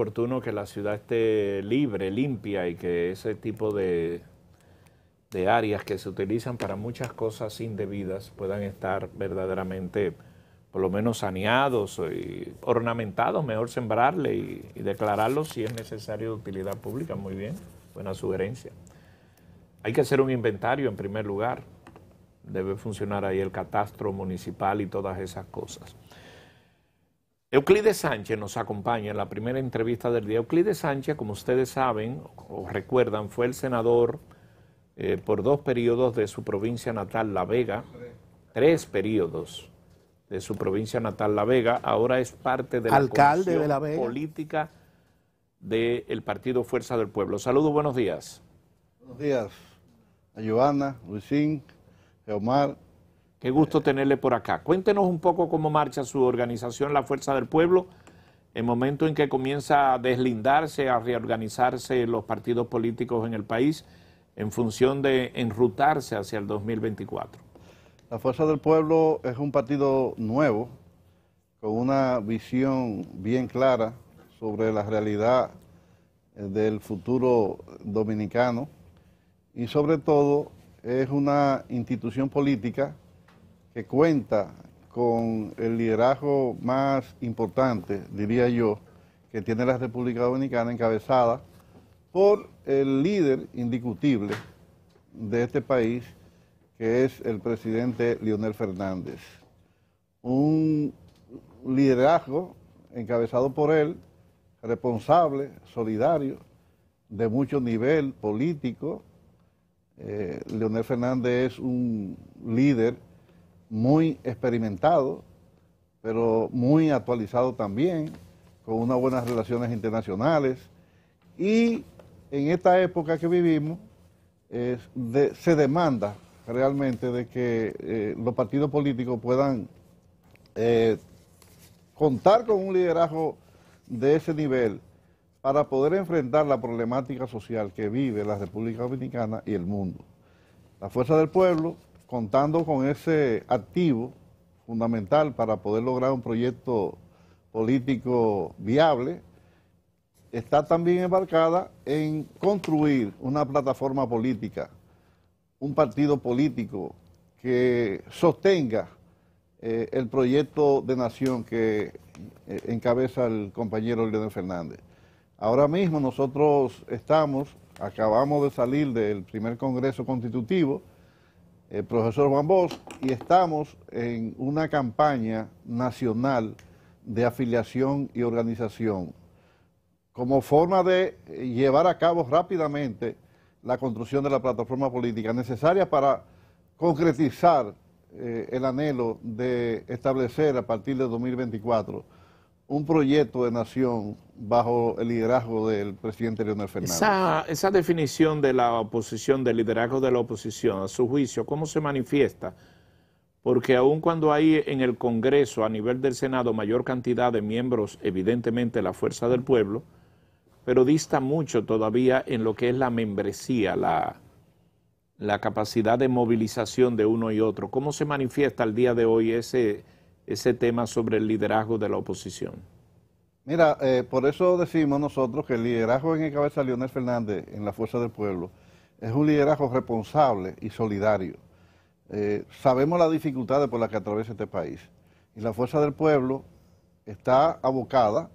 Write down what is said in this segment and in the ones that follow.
oportuno que la ciudad esté libre, limpia y que ese tipo de, de áreas que se utilizan para muchas cosas indebidas puedan estar verdaderamente por lo menos saneados y ornamentados, mejor sembrarle y, y declararlo si es necesario de utilidad pública. Muy bien, buena sugerencia. Hay que hacer un inventario en primer lugar. Debe funcionar ahí el catastro municipal y todas esas cosas. Euclides Sánchez nos acompaña en la primera entrevista del día. Euclides Sánchez, como ustedes saben o recuerdan, fue el senador eh, por dos periodos de su provincia natal, La Vega, tres periodos de su provincia natal, La Vega, ahora es parte de la política del Partido Fuerza del Pueblo. Saludos, buenos días. Buenos días a Joana, Luisín, Omar Qué gusto tenerle por acá. Cuéntenos un poco cómo marcha su organización La Fuerza del Pueblo, el momento en que comienza a deslindarse, a reorganizarse los partidos políticos en el país en función de enrutarse hacia el 2024. La Fuerza del Pueblo es un partido nuevo, con una visión bien clara sobre la realidad eh, del futuro dominicano y sobre todo es una institución política que cuenta con el liderazgo más importante, diría yo, que tiene la República Dominicana, encabezada por el líder indiscutible de este país, que es el presidente Leonel Fernández. Un liderazgo encabezado por él, responsable, solidario, de mucho nivel político. Eh, Leonel Fernández es un líder muy experimentado, pero muy actualizado también, con unas buenas relaciones internacionales. Y en esta época que vivimos, se demanda realmente de que eh, los partidos políticos puedan eh, contar con un liderazgo de ese nivel para poder enfrentar la problemática social que vive la República Dominicana y el mundo. La Fuerza del Pueblo contando con ese activo fundamental para poder lograr un proyecto político viable, está también embarcada en construir una plataforma política, un partido político que sostenga eh, el proyecto de nación que eh, encabeza el compañero Leonel Fernández. Ahora mismo nosotros estamos, acabamos de salir del primer Congreso Constitutivo, eh, profesor Juan Bosch, y estamos en una campaña nacional de afiliación y organización como forma de llevar a cabo rápidamente la construcción de la plataforma política necesaria para concretizar eh, el anhelo de establecer a partir de 2024 un proyecto de nación bajo el liderazgo del presidente Leonel Fernández. Esa, esa, definición de la oposición, del liderazgo de la oposición, a su juicio, ¿cómo se manifiesta? Porque aun cuando hay en el Congreso, a nivel del Senado, mayor cantidad de miembros, evidentemente la fuerza del pueblo, pero dista mucho todavía en lo que es la membresía, la, la capacidad de movilización de uno y otro. ¿Cómo se manifiesta al día de hoy ese ese tema sobre el liderazgo de la oposición? Mira, eh, por eso decimos nosotros que el liderazgo en el cabeza de Fernández en la Fuerza del Pueblo es un liderazgo responsable y solidario. Eh, sabemos las dificultades por las que atraviesa este país y la Fuerza del Pueblo está abocada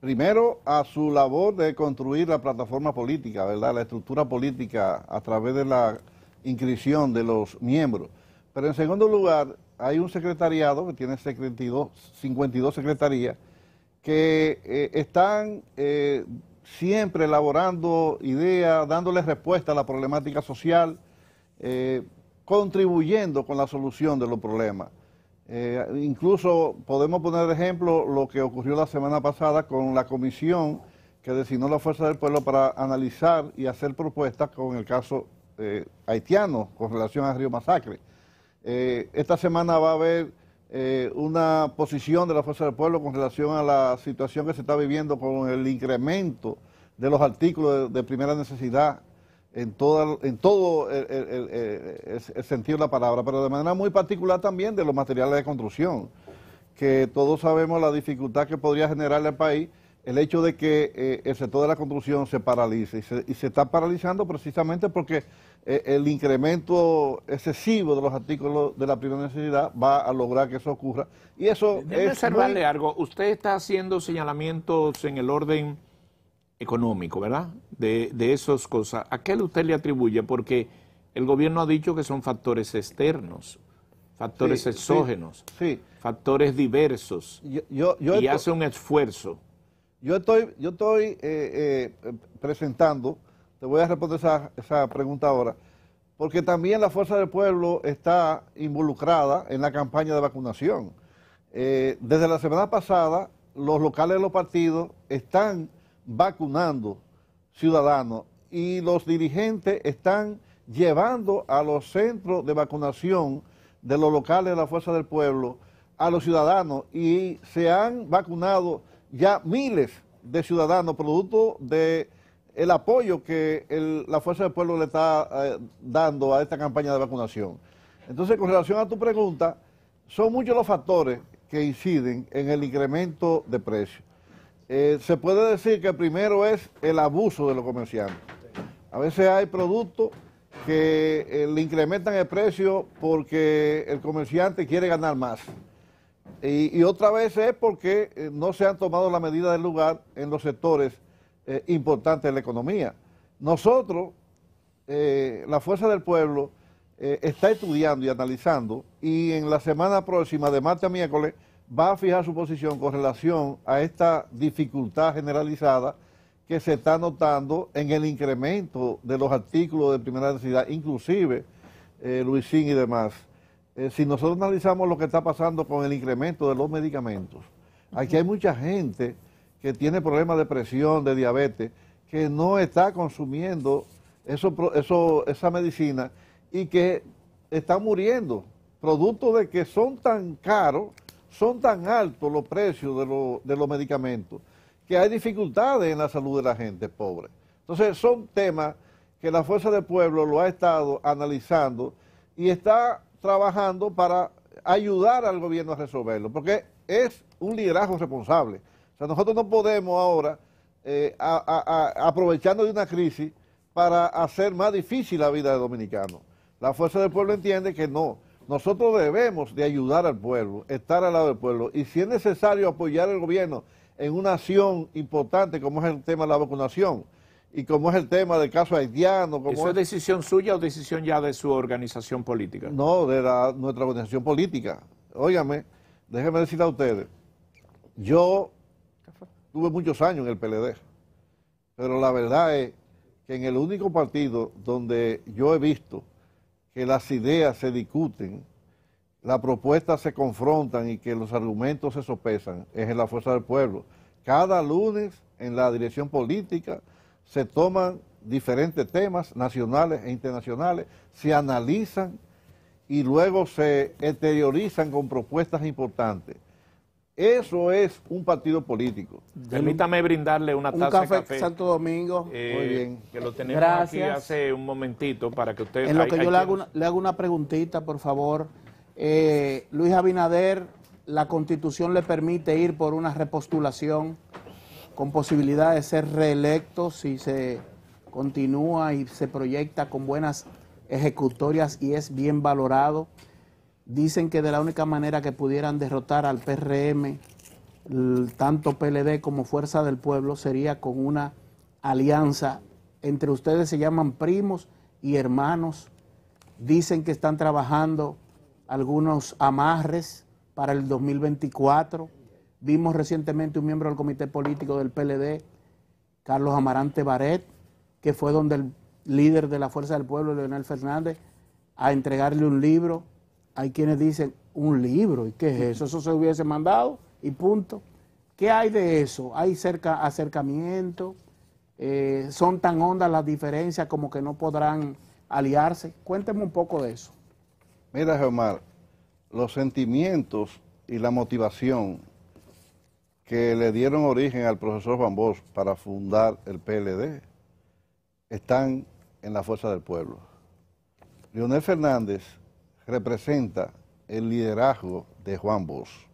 primero a su labor de construir la plataforma política, ¿verdad? La estructura política a través de la inscripción de los miembros. Pero en segundo lugar, hay un secretariado que tiene 52, secretarías que eh, están eh, siempre elaborando ideas, dándole respuesta a la problemática social, eh, contribuyendo con la solución de los problemas. incluso podemos poner de ejemplo lo que ocurrió la semana pasada con la comisión que designó la Fuerza del Pueblo para analizar y hacer propuestas con el caso haitiano con relación a Río Masacre. Eh, esta semana va a haber eh, una posición de la Fuerza del Pueblo con relación a la situación que se está viviendo con el incremento de los artículos de, primera necesidad en, todo eh, el, sentido de la palabra, pero de manera muy particular también de los materiales de construcción, que todos sabemos la dificultad que podría generarle al país el hecho de que eh, el sector de la construcción se paralice y se, está paralizando precisamente porque eh, el incremento excesivo de los artículos de la primera necesidad va a lograr que eso ocurra. Y eso Debe es observarle algo. Usted está haciendo señalamientos en el orden económico, ¿verdad? De, de esas cosas. ¿A qué usted le atribuye? Porque el gobierno ha dicho que son factores externos factores exógenos, factores diversos, yo, yo y hace un esfuerzo. Yo estoy, yo estoy eh, eh, presentando, te voy a responder esa, pregunta ahora, porque también la Fuerza del Pueblo está involucrada en la campaña de vacunación. Eh, desde la semana pasada, los locales de los partidos están vacunando ciudadanos y los dirigentes están llevando a los centros de vacunación de los locales de la Fuerza del Pueblo a los ciudadanos y se han vacunado ya miles de ciudadanos producto del apoyo que la Fuerza del Pueblo le está eh, dando a esta campaña de vacunación. Entonces, con relación a tu pregunta, son muchos los factores que inciden en el incremento de precios. Eh, se puede decir que primero es el abuso de los comerciantes. A veces hay productos que eh, le incrementan el precio porque el comerciante quiere ganar más. Y, otra vez es porque eh, no se han tomado la medida del lugar en los sectores eh, importantes de la economía. Nosotros, eh, la Fuerza del Pueblo, está estudiando y analizando y en la semana próxima, de martes a miércoles, va a fijar su posición con relación a esta dificultad generalizada que se está notando en el incremento de los artículos de primera necesidad, inclusive Luisín y demás. Eh, si nosotros analizamos lo que está pasando con el incremento de los medicamentos, aquí hay mucha gente que tiene problemas de presión, de diabetes, que no está consumiendo eso, eso, esa medicina y que está muriendo, producto de que son tan caros, son tan altos los precios de los medicamentos, que hay dificultades en la salud de la gente pobre. Entonces son temas que la Fuerza del Pueblo lo ha estado analizando y está trabajando para ayudar al gobierno a resolverlo, porque es un liderazgo responsable. O sea, nosotros no podemos ahora, eh, aprovechando de una crisis, para hacer más difícil la vida de dominicanos. La fuerza del pueblo entiende que no. Nosotros debemos de ayudar al pueblo, estar al lado del pueblo. Y si es necesario apoyar al gobierno en una acción importante como es el tema de la vacunación, y como es el tema del caso haitiano. ¿Eso es decisión suya o decisión ya de su organización política? No, de nuestra organización política. Óigame, déjeme decirle a ustedes, yo tuve muchos años en el PLD, pero la verdad es que en el único partido donde yo he visto que las ideas se discuten, las propuestas se confrontan y que los argumentos se sopesan, es en la Fuerza del Pueblo. Cada lunes en la dirección política se toman diferentes temas nacionales e internacionales, se analizan y luego se exteriorizan con propuestas importantes. Eso es un partido político. Permítame brindarle una taza café, de café. Santo Domingo. Eh, Muy bien. Que lo tenemos Gracias. aquí hace un momentito para que ustedes... En lo que yo le hago, una, le hago, una, preguntita, por favor. Eh, Luis Abinader, la Constitución le permite ir por una repostulación con posibilidad de ser reelecto si se continúa y se proyecta con buenas ejecutorias y es bien valorado. Dicen que de la única manera que pudieran derrotar al PRM, tanto PLD como Fuerza del Pueblo, sería con una alianza. Entre ustedes se llaman primos y hermanos. Dicen que están trabajando algunos amarres para el 2024 Vimos recientemente un miembro del comité político del PLD, Carlos Amarante Baret, que fue donde el líder de la Fuerza del Pueblo, Leonel Fernández, a entregarle un libro. Hay quienes dicen, un libro, ¿y qué es eso? Eso se hubiese mandado y punto. ¿Qué hay de eso? ¿Hay cerca, acercamiento? Eh, ¿Son tan hondas las diferencias como que no podrán aliarse? Cuénteme un poco de eso. Mira, Germán, los sentimientos y la motivación que le dieron origen al profesor Juan Bosch para fundar el PLD están en la fuerza del pueblo. Leonel Fernández representa el liderazgo de Juan Bosch.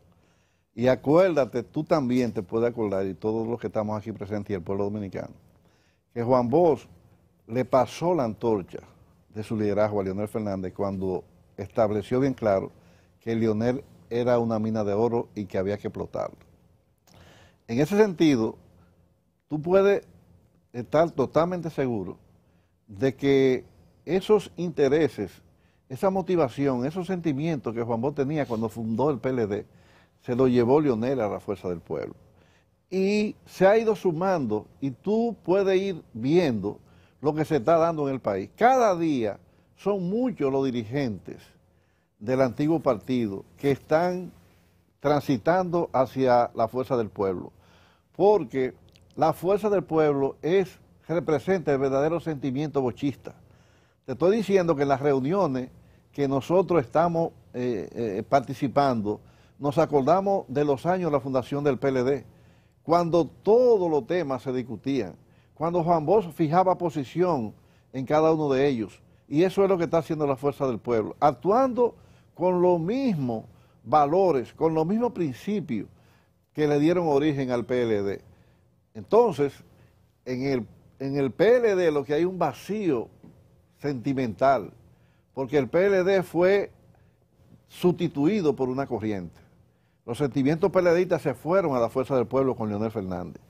Y acuérdate, tú también te puedes acordar, y todos los que estamos aquí presentes y el pueblo dominicano, que Juan Bosch le pasó la antorcha de su liderazgo a Leonel Fernández cuando estableció bien claro que Leonel era una mina de oro y que había que explotarlo en ese sentido, tú puedes estar totalmente seguro de que esos intereses, esa motivación, esos sentimientos que Juan Bó tenía cuando fundó el PLD, se lo llevó Lionel a la fuerza del pueblo. Y se ha ido sumando y tú puedes ir viendo lo que se está dando en el país. Cada día son muchos los dirigentes del antiguo partido que están transitando hacia la fuerza del pueblo porque la fuerza del pueblo es representa el verdadero sentimiento bochista. Te estoy diciendo que en las reuniones que nosotros estamos eh, eh, participando, nos acordamos de los años de la fundación del PLD, cuando todos los temas se discutían, cuando Juan Bosch fijaba posición en cada uno de ellos. Y eso es lo que está haciendo la fuerza del pueblo, actuando con los mismos valores, con los mismos principios que le dieron origen al PLD. Entonces, en el, en el PLD lo que hay un vacío sentimental, porque el PLD fue sustituido por una corriente. Los sentimientos peledistas se fueron a la fuerza del pueblo con Leonel Fernández.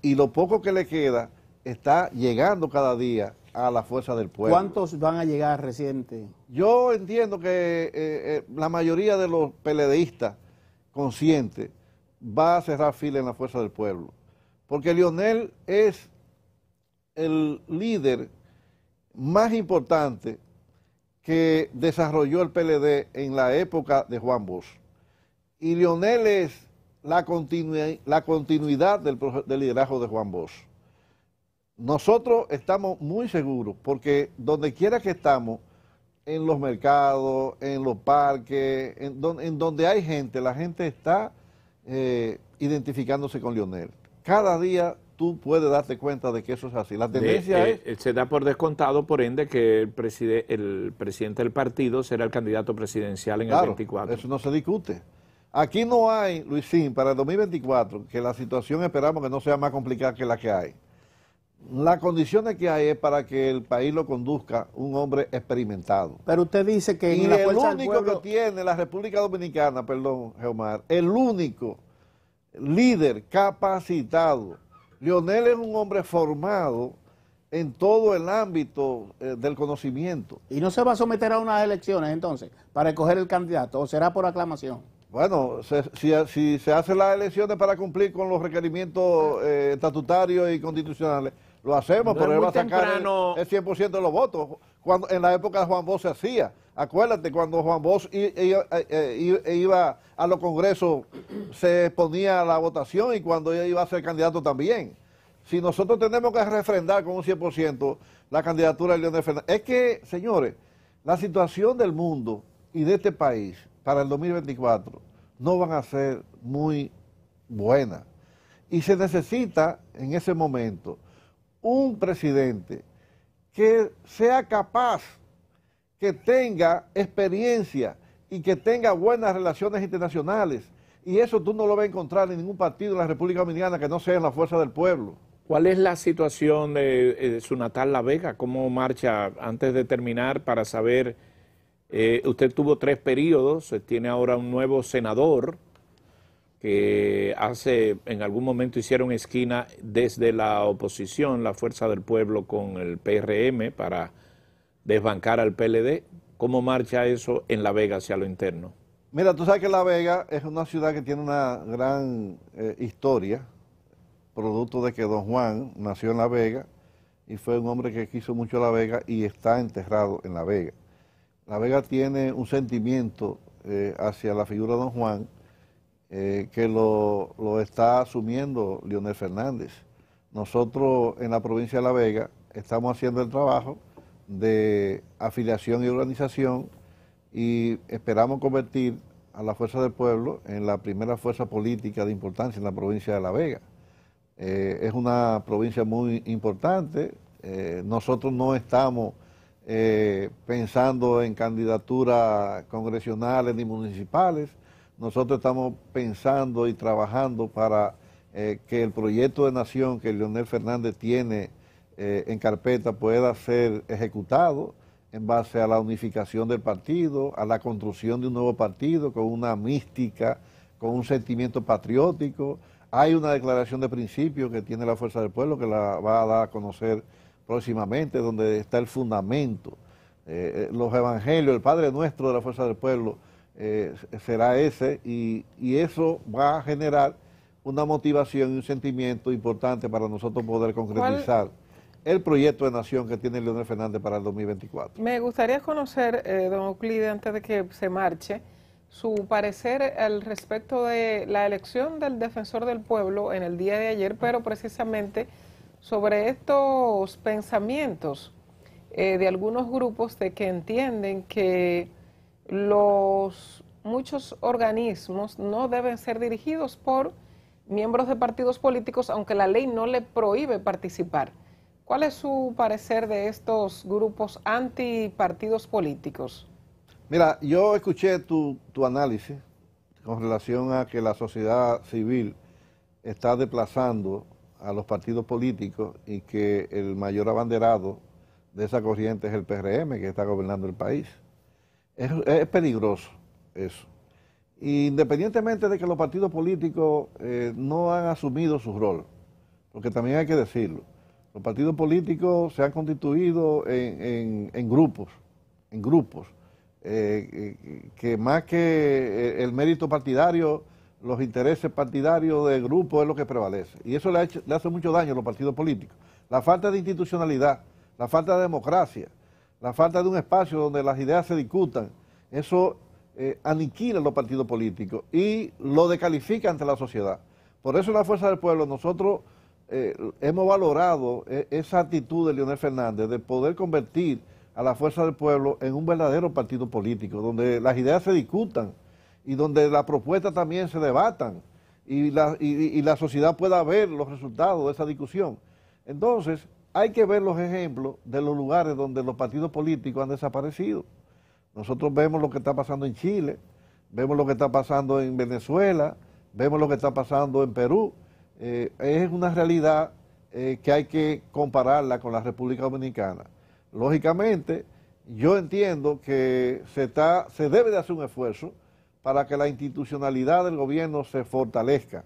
Y lo poco que le queda está llegando cada día a la fuerza del pueblo. ¿Cuántos van a llegar reciente? Yo entiendo que eh, eh, la mayoría de los PLDistas conscientes va a cerrar fila en la fuerza del pueblo. Porque Lionel es el líder más importante que desarrolló el PLD en la época de Juan Bosch. Y Lionel es la, continuidad del, liderazgo de Juan Bosch. Nosotros estamos muy seguros porque donde quiera que estamos, en los mercados, en los parques, en donde hay gente, la gente está eh, identificándose con Lionel. Cada día tú puedes darte cuenta de que eso es así. La tendencia eh, es... Eh, se da por descontado, por ende, que el, presidente, el presidente del partido será el candidato presidencial en el 24. Eso no se discute. Aquí no hay, Luisín, para el 2024, que la situación esperamos que no sea más complicada que la que hay. Las condiciones que hay es para que el país lo conduzca un hombre experimentado. Pero usted dice que... en la el único que tiene la República Dominicana, perdón, Geomar, el único líder capacitado. Lionel es un hombre formado en todo el ámbito eh, del conocimiento. ¿Y no se va a someter a unas elecciones entonces para escoger el candidato o será por aclamación? Bueno, si, se hacen las elecciones para cumplir con los requerimientos eh, estatutarios y constitucionales, lo hacemos, pero él va a sacar el, 100% de los votos. Cuando, en la época de Juan Bosch se hacía. Acuérdate, cuando Juan Bosch eh, eh, e iba, a los congresos, se ponía la votación y cuando ella iba a ser candidato también. Si nosotros tenemos que refrendar con un 100% la candidatura de de Fernández. Es que, señores, la situación del mundo y de este país para el 2024 no van a ser muy buenas. Y se necesita en ese momento un presidente que sea capaz, que tenga experiencia y que tenga buenas relaciones internacionales. Y eso tú no lo vas a encontrar en ningún partido de la República Dominicana que no sea en la fuerza del pueblo. ¿Cuál es la situación de, eh, su natal La Vega? ¿Cómo marcha antes de terminar para saber? Eh, usted tuvo tres periodos, eh, tiene ahora un nuevo senador que hace, en algún momento hicieron esquina desde la oposición, la Fuerza del Pueblo con el PRM para desbancar al PLD. ¿Cómo marcha eso en La Vega hacia lo interno? Mira, tú sabes que La Vega es una ciudad que tiene una gran eh, historia, producto de que don Juan nació en La Vega y fue un hombre que quiso mucho La Vega y está enterrado en La Vega. La Vega tiene un sentimiento eh, hacia la figura de don Juan eh, que lo, está asumiendo Leonel Fernández. Nosotros en la provincia de La Vega estamos haciendo el trabajo de afiliación y organización y esperamos convertir a la Fuerza del Pueblo en la primera fuerza política de importancia en la provincia de La Vega. Eh, es una provincia muy importante, eh, nosotros no estamos pensando en candidaturas congresionales ni municipales, nosotros estamos pensando y trabajando para eh, que el proyecto de nación que Leonel Fernández tiene eh, en carpeta pueda ser ejecutado en base a la unificación del partido, a la construcción de un nuevo partido con una mística, con un sentimiento patriótico. Hay una declaración de principio que tiene la Fuerza del Pueblo que la va a dar a conocer próximamente, donde está el fundamento. Eh, los evangelios, el Padre Nuestro de la Fuerza del Pueblo eh, será ese y, eso va a generar una motivación y un sentimiento importante para nosotros poder concretizar el proyecto de nación que tiene Leonel Fernández para el 2024. Me gustaría conocer, eh, don Euclide, antes de que se marche, su parecer al respecto de la elección del defensor del pueblo en el día de ayer, pero precisamente sobre estos pensamientos eh, de algunos grupos de que entienden que los muchos organismos no deben ser dirigidos por miembros de partidos políticos, aunque la ley no le prohíbe participar. ¿Cuál es su parecer de estos grupos antipartidos políticos? Mira, yo escuché tu, tu análisis con relación a que la sociedad civil está desplazando a los partidos políticos y que el mayor abanderado de esa corriente es el PRM que está gobernando el país. Es, peligroso eso. Independientemente de que los partidos políticos eh, no han asumido su rol, porque también hay que decirlo, los partidos políticos se han constituido en, grupos, en grupos, eh, eh, que más que el mérito partidario, los intereses partidarios de grupo es lo que prevalece. Y eso le, le hace mucho daño a los partidos políticos. La falta de institucionalidad, la falta de democracia, la falta de un espacio donde las ideas se discutan, eso aniquila eh, aniquila los partidos políticos y lo descalifica ante la sociedad. Por eso en la Fuerza del Pueblo nosotros eh, hemos valorado eh, esa actitud de Leonel Fernández de poder convertir a la Fuerza del Pueblo en un verdadero partido político, donde las ideas se discutan y donde las propuestas también se debatan y la, y la sociedad pueda ver los resultados de esa discusión. Entonces, hay que ver los ejemplos de los lugares donde los partidos políticos han desaparecido. Nosotros vemos lo que está pasando en Chile, vemos lo que está pasando en Venezuela, vemos lo que está pasando en Perú. Eh, es una realidad eh, que hay que compararla con la República Dominicana. Lógicamente, yo entiendo que se, está, se debe de hacer un esfuerzo para que la institucionalidad del gobierno se fortalezca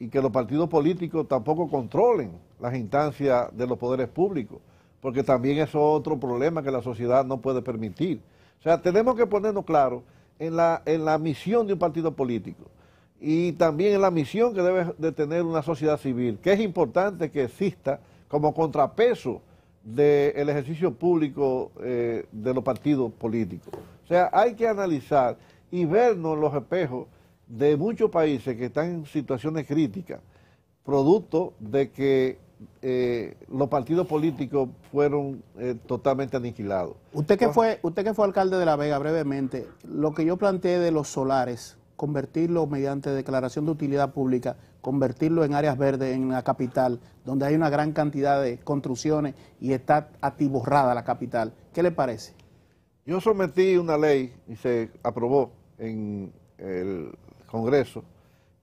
y que los partidos políticos tampoco controlen las instancias de los poderes públicos, porque también eso es otro problema que la sociedad no puede permitir. O sea, tenemos que ponernos claros en la, en la misión de un partido político y también en la misión que debe de tener una sociedad civil, que es importante que exista como contrapeso del ejercicio público eh, de los partidos políticos. O sea, hay que analizar y vernos los espejos de muchos países que están en situaciones críticas, producto de que eh, los partidos políticos fueron eh, totalmente aniquilados. Usted que, fue, usted que fue alcalde de La Vega, brevemente, lo que yo planteé de los solares, convertirlos mediante declaración de utilidad pública, convertirlo en áreas verdes en la capital, donde hay una gran cantidad de construcciones y está atiborrada la capital. ¿Qué le parece? Yo sometí una ley y se aprobó en el, Congreso,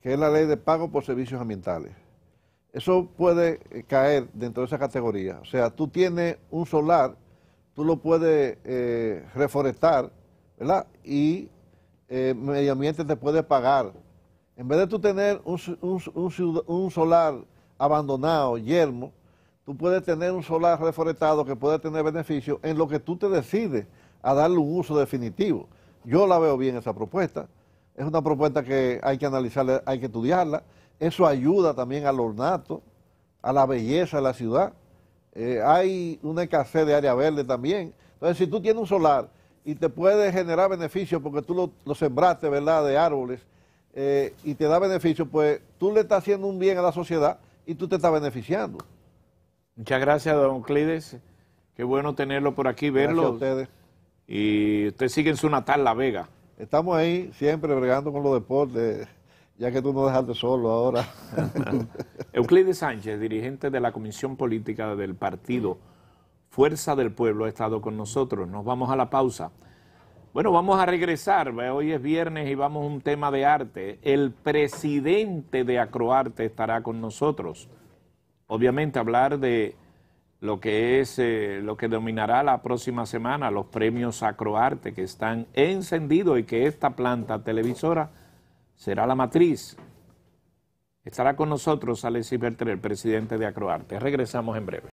que es la ley de pago por servicios ambientales. Eso puede eh, caer dentro de esa categoría. O sea, tú tienes un solar, tú lo puedes eh, reforestar, ¿verdad? Y el eh, medio ambiente te puede pagar. En vez de tú tener un, solar abandonado, yermo, tú puedes tener un solar reforestado que puede tener beneficio en lo que tú te decides a darle un uso definitivo. Yo la veo bien esa propuesta es una propuesta que hay que analizarla, hay que estudiarla. Eso ayuda también al ornato, a la belleza de la ciudad. Eh, hay una escasez de área verde también. Entonces, si tú tienes un solar y te puede generar beneficio porque tú lo, sembraste, ¿verdad?, de árboles eh, y te da beneficio, pues tú le estás haciendo un bien a la sociedad y tú te estás beneficiando. Muchas gracias, don Clides. Qué bueno tenerlo por aquí, verlo. Gracias a ustedes. Y usted sigue en su natal, La Vega. Estamos ahí siempre bregando con los deportes, ya que tú no dejaste solo ahora. Euclides Sánchez, dirigente de la Comisión Política del Partido Fuerza del Pueblo, ha estado con nosotros. Nos vamos a la pausa. Bueno, vamos a regresar. Hoy es viernes y vamos a un tema de arte. El presidente de Acroarte estará con nosotros. Obviamente hablar de lo que es eh, lo que dominará la próxima semana, los premios Acroarte que están encendidos y que esta planta televisora será la matriz. Estará con nosotros Alexis el presidente de Acroarte. Regresamos en breve.